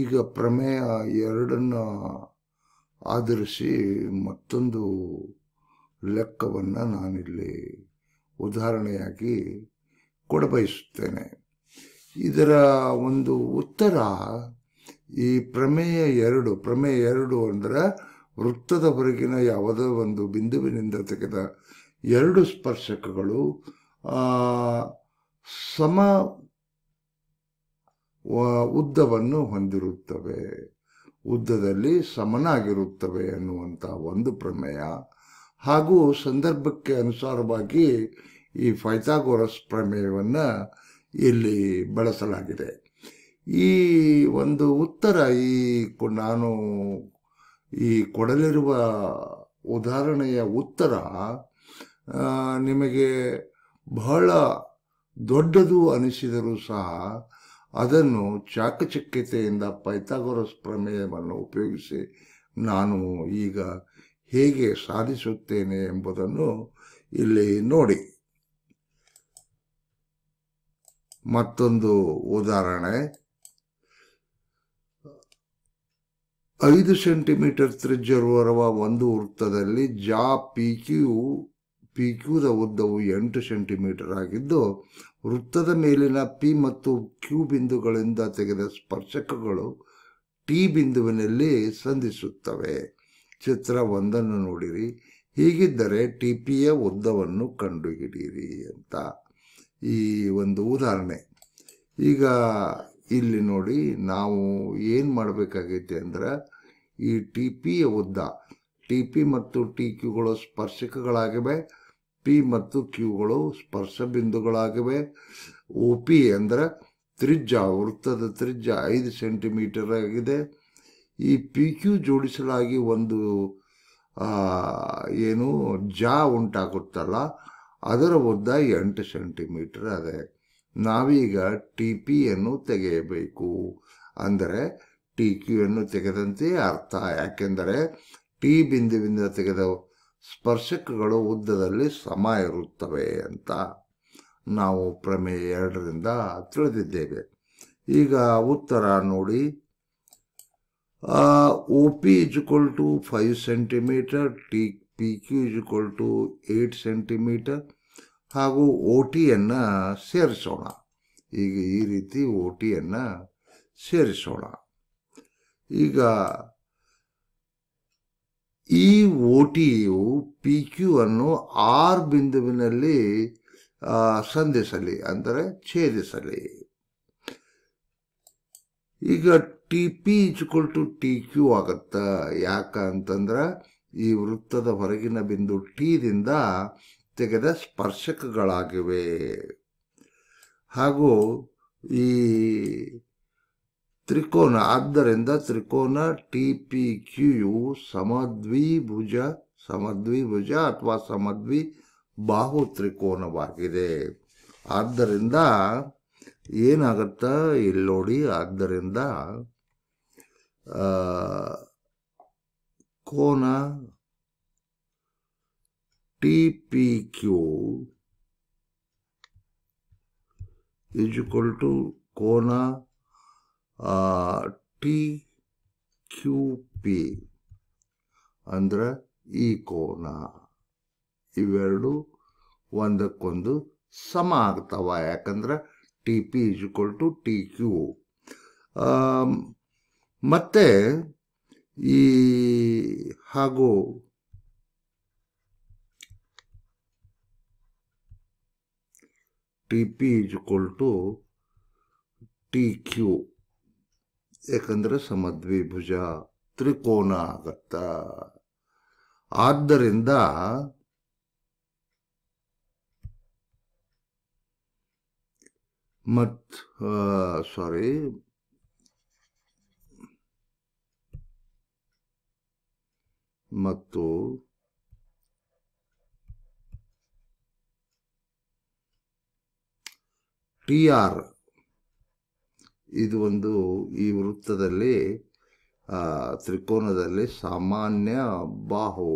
ಈಗ ಪ್ರಮೇಯ ಎರಡನ್ನು ಆಧರಿಸಿ ಮತ್ತೊಂದು ಲೆಕ್ಕವನ್ನು ನಾನಿಲ್ಲಿ ಉದಾಹರಣೆಯಾಗಿ ಕೊಡಬಯಸುತ್ತೇನೆ ಇದರ ಒಂದು ಉತ್ತರ ಈ ಪ್ರಮೇಯ ಎರಡು ಪ್ರಮೇಯ ಎರಡು ಅಂದರೆ ವೃತ್ತದ ಹೊರಗಿನ ಯಾವುದೋ ಒಂದು ಬಿಂದುವಿನಿಂದ ತೆಗೆದ ಎರಡು ಸ್ಪರ್ಶಕಗಳು ಸಮ ಉದ್ದವನ್ನು ಹೊಂದಿರುತ್ತವೆ ಉದ್ದದಲ್ಲಿ ಸಮನಾಗಿರುತ್ತವೆ ಅನ್ನುವಂಥ ಒಂದು ಪ್ರಮೇಯ ಹಾಗೂ ಸಂದರ್ಭಕ್ಕೆ ಅನುಸಾರವಾಗಿ ಈ ಫೈಥಾಗೋರಸ್ ಪ್ರಮೇಯವನ್ನು ಇಲ್ಲಿ ಬಳಸಲಾಗಿದೆ ಈ ಒಂದು ಉತ್ತರ ಈ ನಾನು ಈ ಕೊಡಲಿರುವ ಉದಾಹರಣೆಯ ಉತ್ತರ ನಿಮಗೆ ಬಹಳ ದೊಡ್ಡದು ಅನಿಸಿದರೂ ಸಹ ಅದನ್ನು ಚಾಕಚಕ್ಯತೆಯಿಂದ ಪೈಥಾಗೋರಸ್ ಪ್ರಮೇಯವನ್ನು ಉಪಯೋಗಿಸಿ ನಾನು ಈಗ ಹೇಗೆ ಸಾಧಿಸುತ್ತೇನೆ ಎಂಬುದನ್ನು ಇಲ್ಲಿ ನೋಡಿ ಮತ್ತೊಂದು ಉದಾಹರಣೆ ಐದು ಸೆಂಟಿಮೀಟರ್ ತ್ರಿಜ್ಯರುವ ಒಂದು ವೃತ್ತದಲ್ಲಿ ಜಾ ಪಿ ಕ್ಯೂ ಪಿ ಕ್ಯೂದ ಉದ್ದವು ಎಂಟು ಸೆಂಟಿಮೀಟರ್ ಆಗಿದ್ದು ವೃತ್ತದ ಮೇಲಿನ ಪಿ ಮತ್ತು ಕ್ಯೂ ಬಿಂದುಗಳಿಂದ ತೆಗೆದ ಸ್ಪರ್ಶಕಗಳು ಟಿ ಬಿಂದುವಿನಲ್ಲಿ ಸಂಧಿಸುತ್ತವೆ ಚಿತ್ರ ಒಂದನ್ನು ನೋಡಿರಿ ಹೀಗಿದ್ದರೆ ಟಿ ಪಿಯ ಉದ್ದವನ್ನು ಕಂಡುಹಿಡಿಯಿರಿ ಅಂತ ಈ ಒಂದು ಉದಾಹರಣೆ ಈಗ ಇಲ್ಲಿ ನೋಡಿ ನಾವು ಏನು ಮಾಡಬೇಕಾಗೈತೆ ಅಂದರೆ ಈ ಟಿ ಪಿಯ ಉದ್ದ ಟಿ ಪಿ ಮತ್ತು ಟಿ ಕ್ಯೂಗಳು ಸ್ಪರ್ಶಕಗಳಾಗಿವೆ ಪಿ ಮತ್ತು ಕ್ಯೂಗಳು ಸ್ಪರ್ಶ ಬಿಂದುಗಳಾಗಿವೆ ಒ ಪಿ ಅಂದರೆ ತ್ರಿಜ್ಯ ವೃತ್ತದ ತ್ರಿಜ್ಯ ಐದು ಸೆಂಟಿಮೀಟರ್ ಆಗಿದೆ ಈ ಪಿ ಕ್ಯೂ ಜೋಡಿಸಲಾಗಿ ಒಂದು ಏನು ಜಾ ಉಂಟಾಗುತ್ತಲ್ಲ ಅದರ ಉದ್ದ ಎಂಟು ಸೆಂಟಿಮೀಟರ್ ಅದೇ ನಾವೀಗ ಟಿ ಪಿಯನ್ನು ತೆಗೆಯಬೇಕು ಅಂದರೆ ಟಿ ಅನ್ನು ತೆಗೆದಂತೆ ಅರ್ಥ ಯಾಕೆಂದರೆ ಟಿ ಬಿಂದುವಿಂದ ತೆಗೆದ ಸ್ಪರ್ಶಕಗಳು ಉದ್ದದಲ್ಲಿ ಸಮ ಇರುತ್ತವೆ ಅಂತ ನಾವು ಪ್ರಮೇಯ ಎರಡರಿಂದ ತಿಳಿದಿದ್ದೇವೆ ಈಗ ಉತ್ತರ ನೋಡಿ O P is two five centimetre T P Q is two eight centimetre ಹಾಗೂ ಓ ಟಿಯನ್ನು ಸೇರಿಸೋಣ ಈಗ ಈ ರೀತಿ ಓ ಟಿಯನ್ನು ಸೇರಿಸೋಣ ಈಗ ಈ ಓ ಟಿಯು ಪಿ ಕ್ಯೂ ಅನ್ನು ಆರ್ ಬಿಂದುವಿನಲ್ಲಿ ಸಂಧಿಸಲಿ ಅಂದರೆ ಛೇದಿಸಲಿ ಈಗ T P is equal to T Q ಆಗುತ್ತಾ ಯಾಕಂತಂದ್ರೆ ಈ ವೃತ್ತದ ಹೊರಗಿನ ಬಿಂದು ಟಿದಿಂದ ತೆಗೆದ ಸ್ಪರ್ಶಕಗಳಾಗಿವೆ ಹಾಗೂ ಈ ತ್ರಿಕೋನ ಆದ್ದರಿಂದ ತ್ರಿಕೋನ ಟಿ ಪಿ ಕ್ಯೂಯು ಸಮದ್ವಿಭುಜ ಸಮದ್ವಿಭುಜ ಅಥವಾ ಸಮದ್ವಿ ಬಾಹು ತ್ರಿಕೋನವಾಗಿದೆ ಆದ್ದರಿಂದ ಏನಾಗುತ್ತ ಇಲ್ಲಿ ನೋಡಿ ಆದ್ದರಿಂದ ಕೋನ ಟಿ ಪಿ ಕ್ಯೂ ಟು ಕೋನ ಟಿ ಕ್ಯೂ ಪಿ ಅಂದರೆ ಈ ಕೋನ ಇವೆರಡು ಒಂದಕ್ಕೊಂದು ಸಮ ಆಗ್ತಾವ ಯಾಕಂದ್ರೆ T P is to T Q ಮತ್ತೆ ಈ ಹಾಗೂ T P is to T Q ಏಕೆಂದರೆ ಸಮದ್ವಿಭುಜ ತ್ರಿಕೋನ ಆಗತ್ತ ಆದ್ದರಿಂದ ಮತ್ ಸಾರಿ ಮತ್ತು ಟಿ ಆರ್ ಇದು ಒಂದು ಈ ವೃತ್ತದಲ್ಲಿ ತ್ರಿಕೋನದಲ್ಲಿ ಸಾಮಾನ್ಯ ಬಾಹು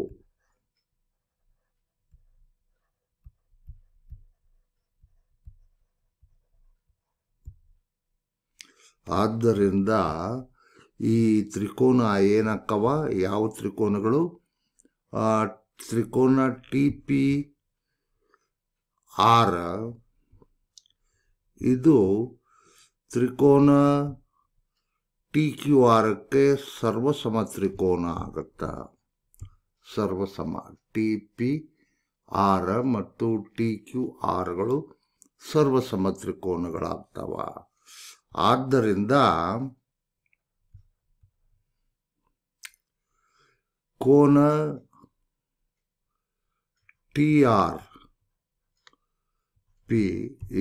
ಆದ್ದರಿಂದ ಈ ತ್ರಿಕೋನ ಏನಕ್ಕವ ಯಾವ ತ್ರಿಕೋನಗಳು ತ್ರಿಕೋನ ಟಿ ಪಿ ಆರ್ ಇದು ತ್ರಿಕೋನ ಟಿ ಕ್ಯೂ ಆರಕ್ಕೆ ಸರ್ವಸಮ ತ್ರಿಕೋನ ಆಗತ್ತ ಸರ್ವಸಮ ಟಿ ಪಿ ಆರ್ ಮತ್ತು ಟಿ ಕ್ಯೂ ಆರ್ಗಳು ಸರ್ವಸಮ ತ್ರಿಕೋನಗಳಾಗ್ತವ ಆದ್ದರಿಂದ ಕೋನ T R P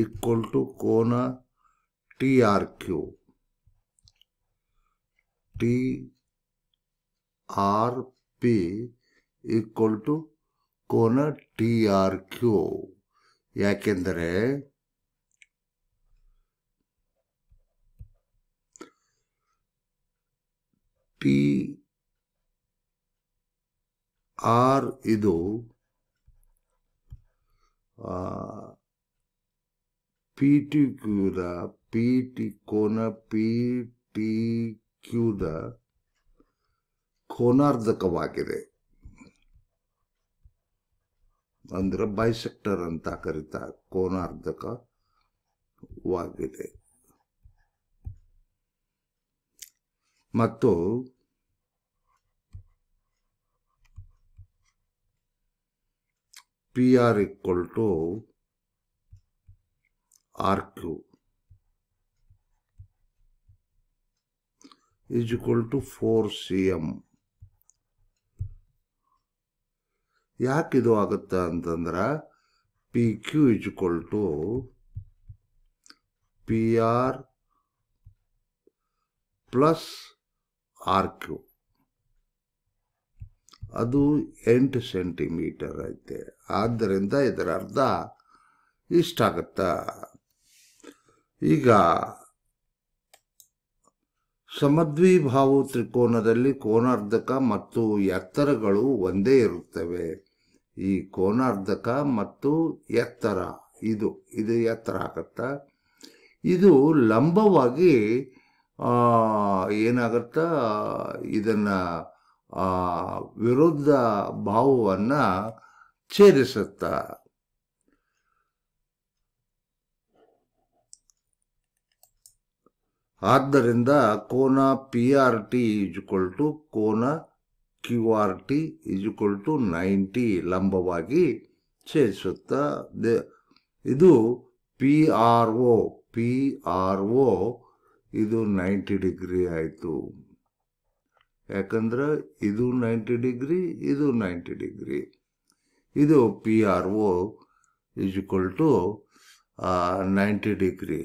equal to ಕೋನ T R Q T R P equal to ಕೋನ ಟಿ ಆರ್ ಕ್ಯೂ ಯಾಕೆಂದರೆ ಟಿ ಆರ್ ಇದು ಪಿ ಟಿ ಕ್ಯೂದ ಪಿ ಟಿ ಕೋನ ಪಿ ಟಿ ಕ್ಯೂದ ಕೋನಾರ್ಧಕವಾಗಿದೆ ಅಂದ್ರೆ ಬೈಸೆಕ್ಟರ್ ಅಂತ ಕರಿತಾ ಕೋನಾರ್ಧಕವಾಗಿದೆ ಮತ್ತು P R equal R Q is equal to 4 C M ಯಾಕಿದು ಆಗುತ್ತೆ ಅಂತಂದ್ರೆ P Q is equal to P R plus R Q ಅದು ಎಂಟು ಸೆಂಟಿಮೀಟರ್ ಐತೆ ಆದ್ದರಿಂದ ಇದರ ಅರ್ಧ ಇಷ್ಟಾಗತ್ತ ಈಗ ಸಮದ್ವಿ ಭಾವು ತ್ರಿಕೋನದಲ್ಲಿ ಕೋನಾರ್ಧಕ ಮತ್ತು ಎತ್ತರಗಳು ಒಂದೇ ಇರುತ್ತವೆ ಈ ಕೋನಾರ್ಧಕ ಮತ್ತು ಎತ್ತರ ಇದು ಇದು ಎತ್ತರ ಆಗತ್ತ ಇದು ಲಂಬವಾಗಿ ಏನಾಗತ್ತಾ ಇದನ್ನು ವಿರುದ್ಧ ಭಾವವನ್ನು ಛೇದಿಸುತ್ತಾ ಆದ್ದರಿಂದ ಕೋನ P R T equal to ಕೋನ Q R T equal to ninety ಲಂಬವಾಗಿ ಛೇದಿಸುತ್ತಾ ಇದು P R O P R O ಇದು ನೈಂಟಿ ಡಿಗ್ರಿ ಆಯಿತು ಯಾಕಂದ್ರೆ ಇದು ನೈಂಟಿ ಡಿಗ್ರಿ ಇದು ನೈಂಟಿ ಡಿಗ್ರಿ ಇದು P R O equal to ninety degree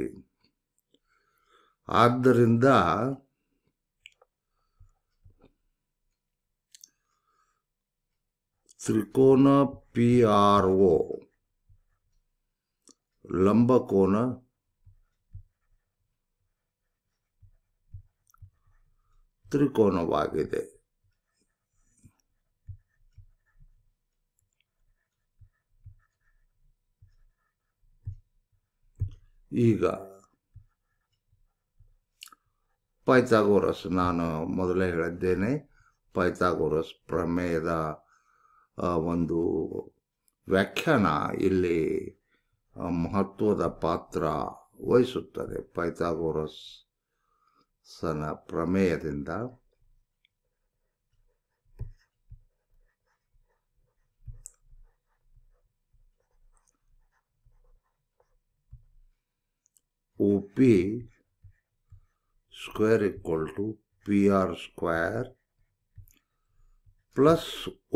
ಆದ್ದರಿಂದ ತ್ರಿಕೋನ ಪಿ ಆರ್ ಒ ಲಂಬಕೋನ ತ್ರಿಕೋನವಾಗಿದೆ ಈಗ ಪೈಥಾಗೋರಸ್ ನಾನು ಮೊದಲೇ ಹೇಳಿದ್ದೇನೆ ಪೈಥಾಗೋರಸ್ ಪ್ರಮೇಯದ ಒಂದು ವ್ಯಾಖ್ಯಾನ ಇಲ್ಲಿ ಮಹತ್ವದ ಪಾತ್ರ ವಹಿಸುತ್ತದೆ ಪೈಥಾಗೋರಸ್ ಸನ ಪ್ರಮೇಯದಿಂದ ಉಪಿ square to P R square plus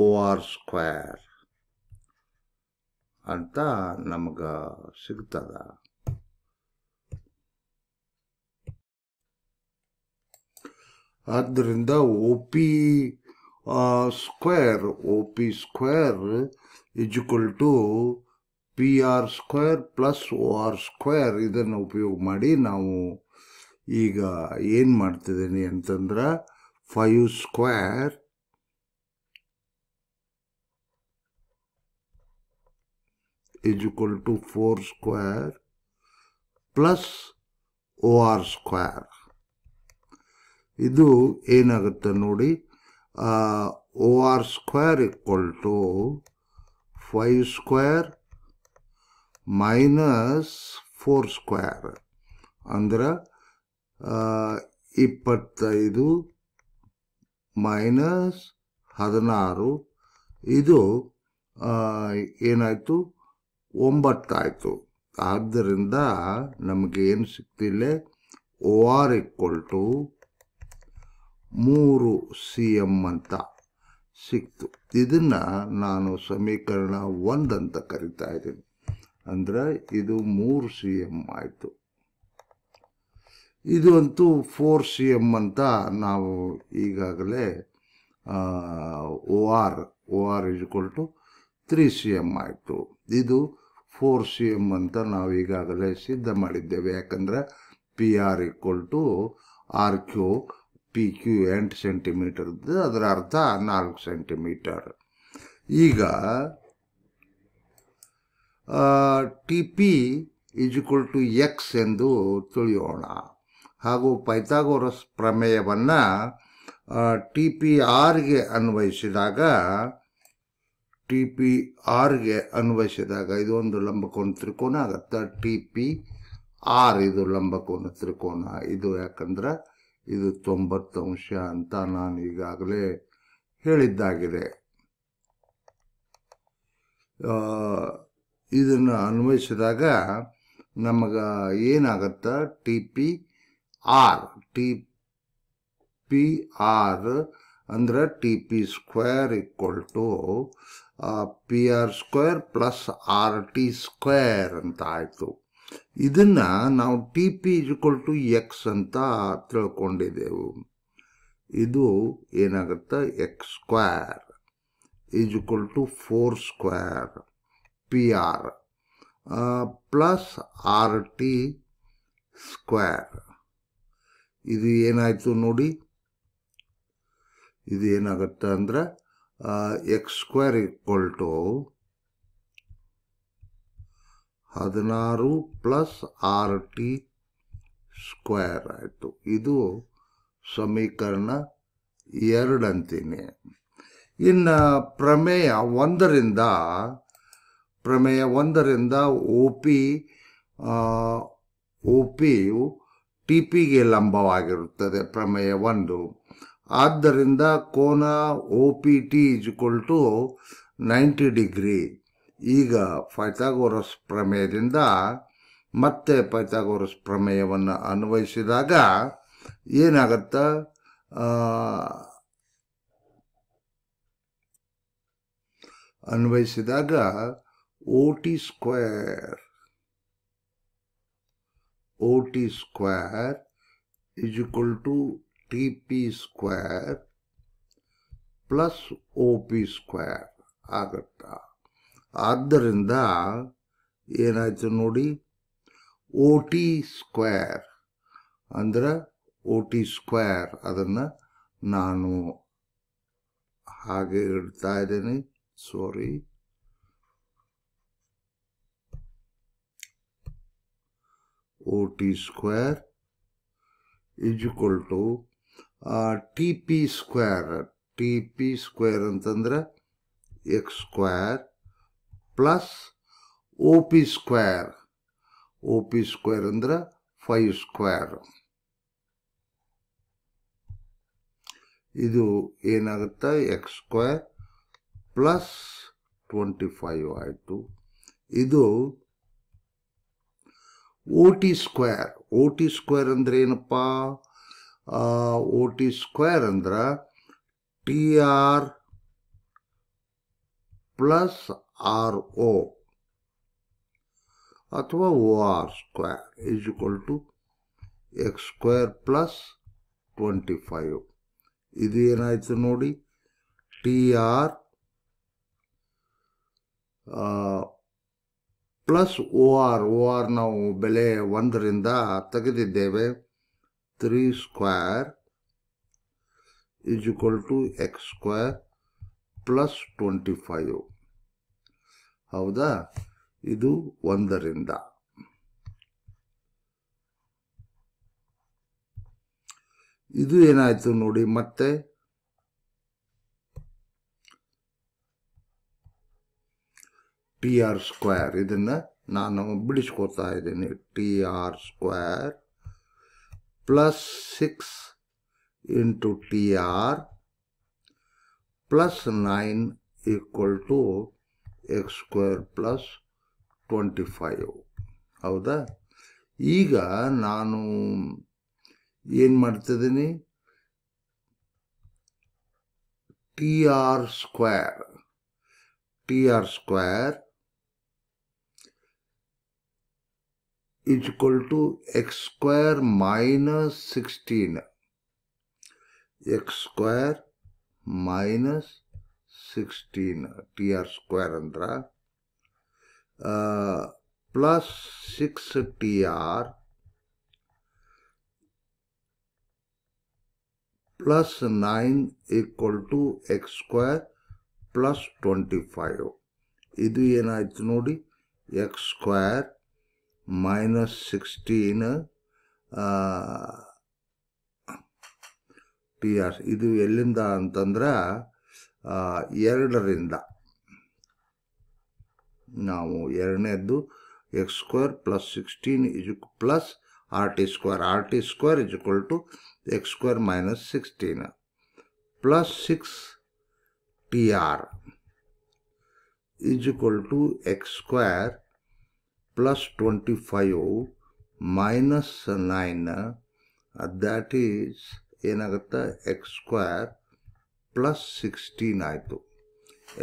O R square ಅಂತ ನಮ್ಗೆ ಸಿಗ್ತದ ಆದ್ದರಿಂದ O P square O P square is to P R square plus O R square ಇದನ್ನು ಉಪಯೋಗ ಮಾಡಿ ನಾವು ಈಗ ಏನು ಮಾಡ್ತಿದ್ದೀನಿ ಅಂತಂದ್ರೆ five square is equal to four square plus O R square ಇದು ಏನಾಗುತ್ತೆ ನೋಡಿ O R square equal to five square minus four square ಅಂದ್ರೆ ಇಪ್ಪತ್ತೈದು ಮೈನಸ್ ಹದಿನಾರು ಇದು ಏನಾಯಿತು ಒಂಬತ್ತಾಯಿತು ಆದ್ದರಿಂದ ನಮಗೆ ಏನು ಸಿಕ್ತಿಲ್ಲ ಓ ಆರ್ ಈಕ್ವಲ್ ಟು ಮೂರು ಸಿ ಎಮ್ ಅಂತ ಸಿಕ್ತು ಇದನ್ನು ನಾನು ಸಮೀಕರಣ ಒಂದು ಅಂತ ಕರಿತಾ ಇದ್ದೀನಿ ಅಂದರೆ ಇದು ಮೂರು ಸಿ ಎಮ್ ಆಯಿತು ಇದು ಅಂತೂ ಫೋರ್ ಸಿ ಎಮ್ ಅಂತ ನಾವು ಈಗಾಗಲೇ O R O R equal to three C M ಆಯಿತು ಇದು ಫೋರ್ ಸಿ ಎಮ್ ಅಂತ ನಾವು ಈಗಾಗಲೇ ಸಿದ್ಧ ಮಾಡಿದ್ದೇವೆ ಯಾಕಂದರೆ P R equal to R Q P Q ಎಂಟು ಸೆಂಟಿಮೀಟರ್ ಅದರ ಅರ್ಥ ನಾಲ್ಕು ಸೆಂಟಿಮೀಟರ್ ಈಗ T P equal to X ಎಂದು ತಿಳಿಯೋಣ ಹಾಗೂ ಪೈಥಾಗೋರಸ್ ಪ್ರಮೇಯವನ್ನು ಟಿ ಪಿ ಆರ್ಗೆ ಅನ್ವಯಿಸಿದಾಗ ಟಿ ಪಿ ಆರ್ಗೆ ಅನ್ವಯಿಸಿದಾಗ ಇದೊಂದು ಲಂಬಕೋನ ತ್ರಿಕೋನ ಆಗುತ್ತೆ ಟಿ ಪಿ ಆರ್ ಇದು ಲಂಬಕೋನ ತ್ರಿಕೋನ ಇದು ಯಾಕಂದ್ರೆ ಇದು ತೊಂಬತ್ತು ಅಂಶ ಅಂತ ನಾನು ಈಗಾಗಲೇ ಹೇಳಿದ್ದಾಗಿದೆ ಇದನ್ನು ಅನ್ವಯಿಸಿದಾಗ ನಮಗೆ ಏನಾಗತ್ತ T P R T P R ಅಂದರೆ T P square equal to P R square plus R T square ಅಂತ ಆಯಿತು ಇದನ್ನು ನಾವು T P equal to X ಅಂತ ತಿಳ್ಕೊಂಡಿದ್ದೆವು ಇದು ಏನಾಗುತ್ತೆ X square is equal to four square P R plus R T square ಇದು ಏನಾಯಿತು ನೋಡಿ ಇದು ಏನಾಗುತ್ತೆ ಅಂದರೆ ಎಕ್ಸ್ ಸ್ಕ್ವೇರ್ ಈಕ್ವಲ್ ಟು ಹದಿನಾರು ಪ್ಲಸ್ ಆರ್ ಟಿ ಸ್ಕ್ವೇರ್ ಆಯಿತು ಇದು ಸಮೀಕರಣ ಎರಡು ಅಂತೀನಿ ಇನ್ನು ಪ್ರಮೇಯ ಒಂದರಿಂದ ಪ್ರಮೇಯ ಒಂದರಿಂದ ಒ ಪಿ ಒ ಪಿಯು ಟಿಪಿಗೆ ಲಂಬವಾಗಿರುತ್ತದೆ ಪ್ರಮೇಯ ಒಂದು ಆದ್ದರಿಂದ ಕೋನ O P T is equal to ninety degree ಈಗ ಪೈಥಾಗೋರಸ್ ಪ್ರಮೇಯದಿಂದ ಮತ್ತೆ ಪೈಥಾಗೋರಸ್ ಪ್ರಮೇಯವನ್ನು ಅನ್ವಯಿಸಿದಾಗ ಏನಾಗತ್ತ ಅನ್ವಯಿಸಿದಾಗ O T square O OT square is to T P square plus O P square ಆಗತ್ತ ಆದ್ದರಿಂದ ಏನಾಯಿತು ನೋಡಿ ಓ ಟಿ ಸ್ಕ್ವೇರ್ ಅಂದ್ರೆ ಓ ಟಿ ಸ್ಕ್ವೇರ್ ಅದನ್ನು ನಾನು ಹಾಗೆ ಇಡ್ತಾ ಇದ್ದೀನಿ sorry OT T square equal to T P square T P square ಅಂತಂದರೆ X square plus O P square O P square ಅಂದರೆ ಫೈವ್ ಸ್ಕ್ವೇರ್ ಇದು ಏನಾಗುತ್ತೆ X square plus twenty five ಆಯಿತು ಇದು O T square O T square ಅಂದರೆ ಏನಪ್ಪ O T square ಅಂದ್ರೆ T R plus R O ಅಥವಾ O R square is equal to X square plus twenty five ಇದು ಏನಾಯಿತು ನೋಡಿ T R plus O R O R ನಾವು ಬೆಲೆ ಒಂದರಿಂದ ತೆಗೆದಿದ್ದೇವೆ three square is equal to X square plus twenty five ಹೌದಾ ಇದು ಒಂದರಿಂದ ಇದು ಏನಾಯಿತು ನೋಡಿ ಮತ್ತೆ ಟಿ ಆರ್ ಸ್ಕ್ವೇರ್ ಇದನ್ನು ನಾನು ಬಿಡಿಸ್ಕೊತಾ ಇದ್ದೀನಿ T R square plus six into T R plus nine equal to X square plus twenty five ಹೌದಾ ಈಗ ನಾನು ಏನು ಮಾಡ್ತಿದ್ದೀನಿ T R square T R square is equal to X square minus sixteen X square minus sixteen T R square अंदर plus six T R plus nine equal to X square plus twenty five इन नोड़ी X square minus 16 P R ಇದು ಎಲ್ಲಿಂದ ಅಂತಂದ್ರೆ ಎರಡರಿಂದ ನಾವು ಎರಡನೇದ್ದು X square plus sixteen is equal plus R T square R T square is equal to X square minus sixteen plus six T R is equal to X square +25 - 9 that is ಏನಾಗುತ್ತೆ x2 + 16 ಆಯ್ತು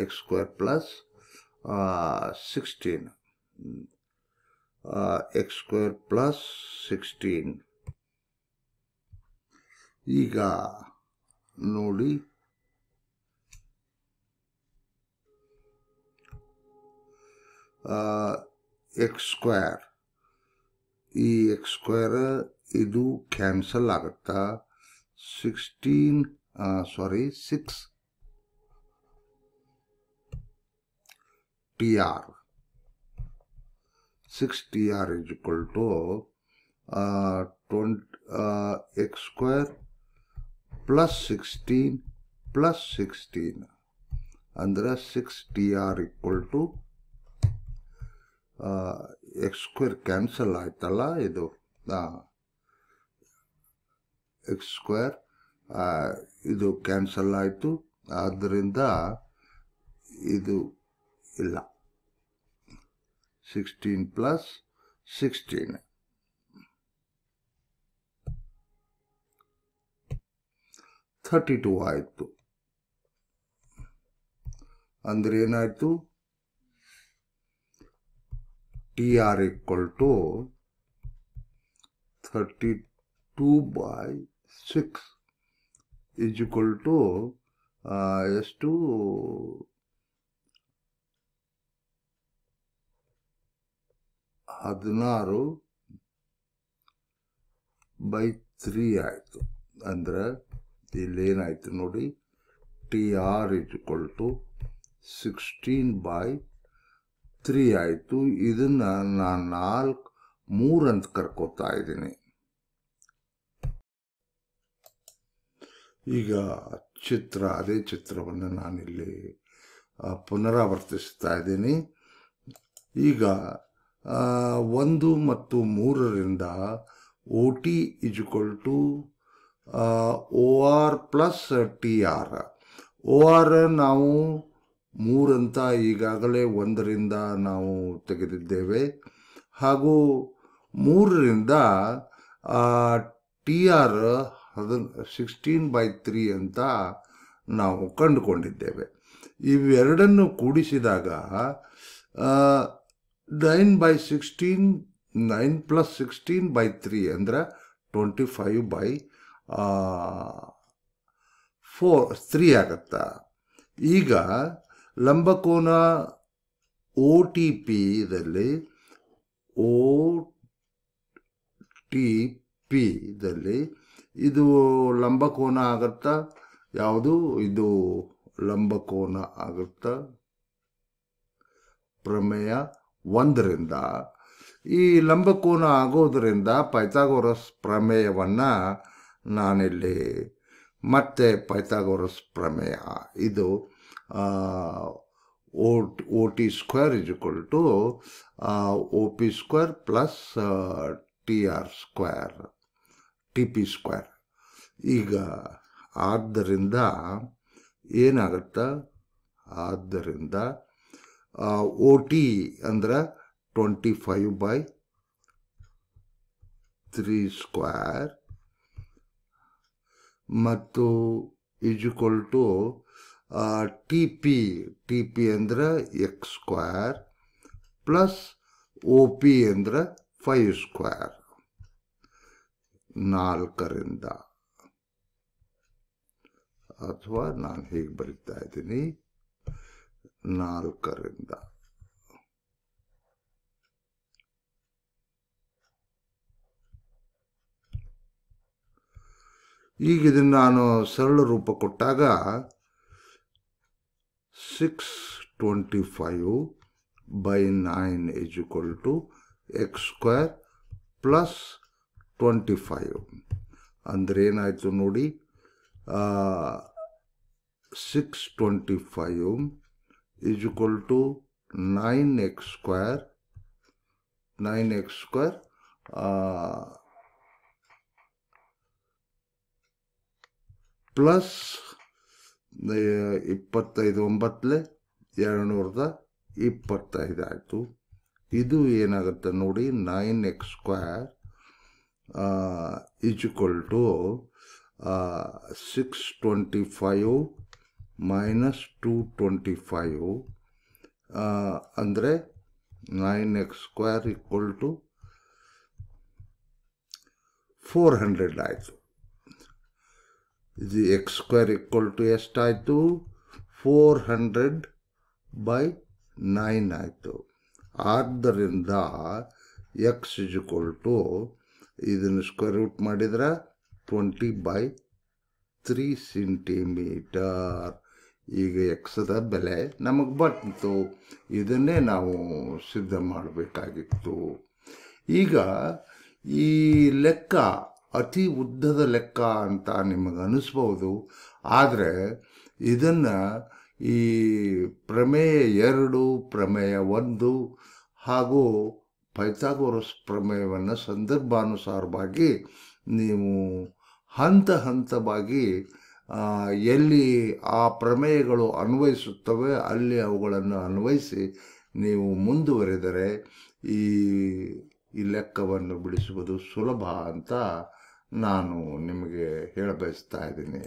x2 + 16 x2 + 16 ಈಗ ನೋಡಿ ಆ X square ಈ X square ಇದು cancel ಆಗುತ್ತಾ sixteen sorry six T R six T R is equal to twenty X square plus sixteen plus sixteen ಅಂದರೆ six T R equal to X square cancel ಆಯ್ತಲ್ಲ ಇದು X square ಇದು cancel ಆಯಿತು ಆದ್ದರಿಂದ ಇದು ಇಲ್ಲ sixteen plus sixteen thirty two ಆಯಿತು ಅಂದ್ರೆ ಏನಾಯಿತು TR e equal to 32 by 6 is equal to uh, S2 ಹದಿನಾರು ಬೈ ತ್ರೀ ಆಯಿತು ಅಂದರೆ ಇಲ್ಲೇನಾಯಿತು ನೋಡಿ T R is sixteen by three ಆಯಿತು ಇದನ್ನು ನಾನು ನಾಲ್ಕು ಮೂರು ಅಂತ ಕರ್ಕೋತಾ ಇದ್ದೀನಿ ಈಗ ಚಿತ್ರ ಅದೇ ಚಿತ್ರವನ್ನು ನಾನಿಲ್ಲಿ ಪುನರಾವರ್ತಿಸ್ತಾ ಇದ್ದೀನಿ ಈಗ ಒಂದು ಮತ್ತು ಮೂರರಿಂದ O T equal to O R plus T R O R ನಾವು ಮೂರಂತ ಈಗಾಗಲೇ ಒಂದರಿಂದ ನಾವು ತೆಗೆದಿದ್ದೇವೆ ಹಾಗೂ ಮೂರರಿಂದ ಟಿ ಆರ್ ಅದನ್ನು ಸಿಕ್ಸ್ಟೀನ್ ಬೈ ತ್ರೀ ಅಂತ ನಾವು ಕಂಡುಕೊಂಡಿದ್ದೇವೆ ಇವೆರಡನ್ನು ಕೂಡಿಸಿದಾಗ nine by sixteen nine plus sixteen by three ಅಂದರೆ twenty five by four three ಆಗತ್ತ ಈಗ ಲಂಬಕೋನ ಒ ಟಿ ಪಿ ದಲ್ಲಿ ಓ ಟಿ ಪಿದಲ್ಲಿ ಇದು ಲಂಬಕೋನ ಆಗುತ್ತಾ ಯಾವುದು ಇದು ಲಂಬಕೋನ ಆಗುತ್ತಾ ಪ್ರಮೇಯ ಒಂದರಿಂದ ಈ ಲಂಬಕೋನ ಆಗೋದರಿಂದ ಪೈಥಾಗೋರಸ್ ಪ್ರಮೇಯವನ್ನು ನಾನಿಲ್ಲಿ ಮತ್ತೆ ಪೈಥಾಗೋರಸ್ ಪ್ರಮೇಯ ಇದು O T square is equal to O P square plus T R square T P square ಈಗ ಆದ್ದರಿಂದ ಏನಾಗುತ್ತೆ ಆದ್ದರಿಂದ ಓ ಟಿ ಅಂದರೆ twenty five by three square ಮತ್ತು equal to T P T P ಅಂದ್ರೆ X square plus O P ಅಂದ್ರೆ five square ನಾಲ್ಕರಿಂದ ಅಥವಾ ನಾನು ಹೀಗೆ ಬರೀತಾ ಇದ್ದೀನಿ ನಾಲ್ಕರಿಂದ ಈಗ ಇದನ್ನು ನಾನು ಸರಳ ರೂಪ ಕೊಟ್ಟಾಗ 625 by 9 is equal to x square plus 25. Andre uh, naitu nodi 6 25 is equal to 9x square 9x square plus ಇಪ್ಪತ್ತೈದು ಒಂಬತ್ತಲೆ ಎರಡು ನೂರದ ಇಪ್ಪತ್ತೈದು ಆಯಿತು ಇದು ಏನಾಗುತ್ತೆ ನೋಡಿ nine X square equal to six twenty five minus two twenty five ಅಂದರೆ nine X square equal to four hundred ಆಯಿತು ಇದು ಎಕ್ಸ್ ಸ್ಕ್ವೇರ್ ಈಕ್ವಲ್ ಟು ಎಷ್ಟಾಯಿತು ಫೋರ್ ಹಂಡ್ರೆಡ್ ಬೈ ನೈನ್ ಆಯಿತು ಆದ್ದರಿಂದ ಎಕ್ಸ್ ಇಸ್ ಈಕ್ವಲ್ ಟು ಇದನ್ನು square root ಮಾಡಿದ್ರೆ twenty by three centimetre ಈಗ ಎಕ್ಸದ ಬೆಲೆ ನಮಗೆ ಬಂತು ಇದನ್ನೇ ನಾವು ಸಿದ್ಧ ಮಾಡಬೇಕಾಗಿತ್ತು ಈಗ ಈ ಲೆಕ್ಕ ಅತಿ ಉದ್ದದ ಲೆಕ್ಕ ಅಂತ ನಿಮಗೆ ಅನಿಸ್ಬೋದು ಆದರೆ ಇದನ್ನು ಈ ಪ್ರಮೇಯ ಎರಡು ಪ್ರಮೇಯ ಒಂದು ಹಾಗೂ ಪೈಥಾಗೋರಸ್ ಪ್ರಮೇಯವನ್ನು ಸಂದರ್ಭಾನುಸಾರವಾಗಿ ನೀವು ಹಂತ ಹಂತವಾಗಿ ಎಲ್ಲಿ ಆ ಪ್ರಮೇಯಗಳು ಅನ್ವಯಿಸುತ್ತವೆ ಅಲ್ಲಿ ಅವುಗಳನ್ನು ಅನ್ವಯಿಸಿ ನೀವು ಮುಂದುವರೆದರೆ ಈ ಈ ಲೆಕ್ಕವನ್ನು ಬಿಡಿಸುವುದು ಸುಲಭ ಅಂತ ನಾನು ನಿಮಗೆ ಹೇಳಬಯಸ್ತಾ ಇದ್ದೀನಿ